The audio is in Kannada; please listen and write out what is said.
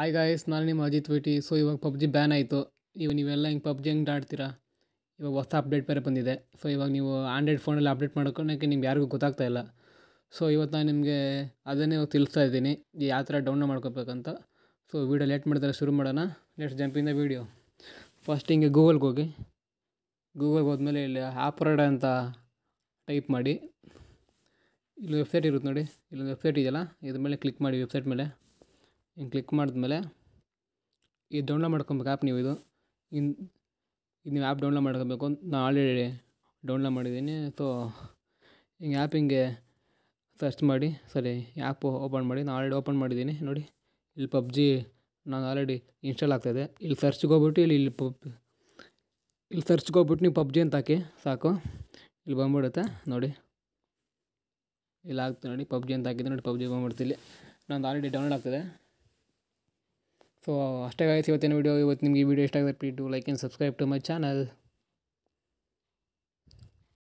ಆಯ್ ಗಾಯಸ್ ನಾನು ನಿಮ್ಮ ಅಜಿತ್ ವಿಟಿ ಸೊ ಇವಾಗ ಪಬ್ಜಿ ಬ್ಯಾನ್ ಆಯಿತು ಇವಾಗ ನೀವೆಲ್ಲ ಹಿಂಗೆ ಪಬ್ಜಿ ಹೆಂಗೆ ಆಡ್ತೀರಾ ಇವಾಗ ಹೊಸ ಅಪ್ಡೇಟ್ ಬೇರೆ ಬಂದಿದೆ ಸೊ ಇವಾಗ ನೀವು ಆಂಡ್ರಾಯ್ಡ್ ಫೋನಲ್ಲಿ ಅಪ್ಡೇಟ್ ಮಾಡ್ಕೊಳಕ್ಕೆ ನಿಮ್ಗೆ ಯಾರಿಗೂ ಗೊತ್ತಾಗ್ತಾ ಇಲ್ಲ ಸೊ ಇವತ್ತು ನಾನು ನಿಮಗೆ ಅದನ್ನೇ ಇವಾಗ ತಿಳಿಸ್ತಾ ಇದ್ದೀನಿ ಯಾವ ಥರ ಡೌನ್ಲೋಡ್ ಮಾಡ್ಕೋಬೇಕಂತ ಸೊ ವೀಡಿಯೋ ಲೇಟ್ ಮಾಡಿದ್ರೆ ಶುರು ಮಾಡೋಣ let's jump in video first ಹಿಂಗೆ ಗೂಗಲ್ಗೆ ಹೋಗಿ ಗೂಗಲ್ಗೆ ಹೋದ್ಮೇಲೆ ಇಲ್ಲಿ ಆಪ್ರಾಡ ಅಂತ ಟೈಪ್ ಮಾಡಿ ಇಲ್ಲಿ ವೆಬ್ಸೈಟ್ ಇರುತ್ತೆ ನೋಡಿ ಇಲ್ಲಿ ವೆಬ್ಸೈಟ್ ಇದೆಯಲ್ಲ ಇದ್ರ ಮೇಲೆ ಕ್ಲಿಕ್ ಮಾಡಿ ವೆಬ್ಸೈಟ್ ಮೇಲೆ ಹಿಂಗೆ ಕ್ಲಿಕ್ ಮಾಡಿದ್ಮೇಲೆ ಇದು ಡೌನ್ಲೋಡ್ ಮಾಡ್ಕೊಬೇಕು ಆ್ಯಪ್ ನೀವು ಇದು ಇನ್ನು ಇದು ನೀವು ಆ್ಯಪ್ ಡೌನ್ಲೋಡ್ ಮಾಡ್ಕೋಬೇಕು ಅಂತ ನಾನು ಆಲ್ರೆಡಿ ಡೌನ್ಲೋಡ್ ಮಾಡಿದ್ದೀನಿ ಸೊ ಹಿಂಗೆ ಆ್ಯಪ್ ಹಿಂಗೆ ಸರ್ಚ್ ಮಾಡಿ ಸರಿ ಆ್ಯಪ್ ಓಪನ್ ಮಾಡಿ ನಾನು ಆಲ್ರೆಡಿ ಓಪನ್ ಮಾಡಿದ್ದೀನಿ ನೋಡಿ ಇಲ್ಲಿ ಪಬ್ಜಿ ನಾನು ಆಲ್ರೆಡಿ ಇನ್ಸ್ಟಾಲ್ ಆಗ್ತಾಯಿದೆ ಇಲ್ಲಿ ಸರ್ಚ್ಗೆ ಹೋಗ್ಬಿಟ್ಟು ಇಲ್ಲಿ ಇಲ್ಲಿ ಪಬ್ ಇಲ್ಲಿ ಸರ್ಚ್ಗೆ ಹೋಗ್ಬಿಟ್ಟು ನೀವು ಪಬ್ಜಿ ಅಂತ ಹಾಕಿ ಸಾಕು ಇಲ್ಲಿ ಬಂದ್ಬಿಡುತ್ತೆ ನೋಡಿ ಇಲ್ಲಿ ಆಗ್ತದೆ ನೋಡಿ ಪಬ್ಜಿ ಅಂತ ಹಾಕಿದ್ದೆ ನೋಡಿ ಪಬ್ಜಿ ಬಂದ್ಬಿಡ್ತೀನಿ ನಾನು ಆಲ್ರೆಡಿ ಡೌನ್ಲೋಡ್ ಆಗ್ತದೆ ಸೊ ಅಷ್ಟೇ ಗಾಯ್ಸ್ ಇವತ್ತಿನ ವೀಡಿಯೋ ಇವತ್ತು ನಿಮಗೆ ಈ ವಿಡಿಯೋ ಇಷ್ಟ ಆಗಿದ್ರೆ please like and subscribe to my channel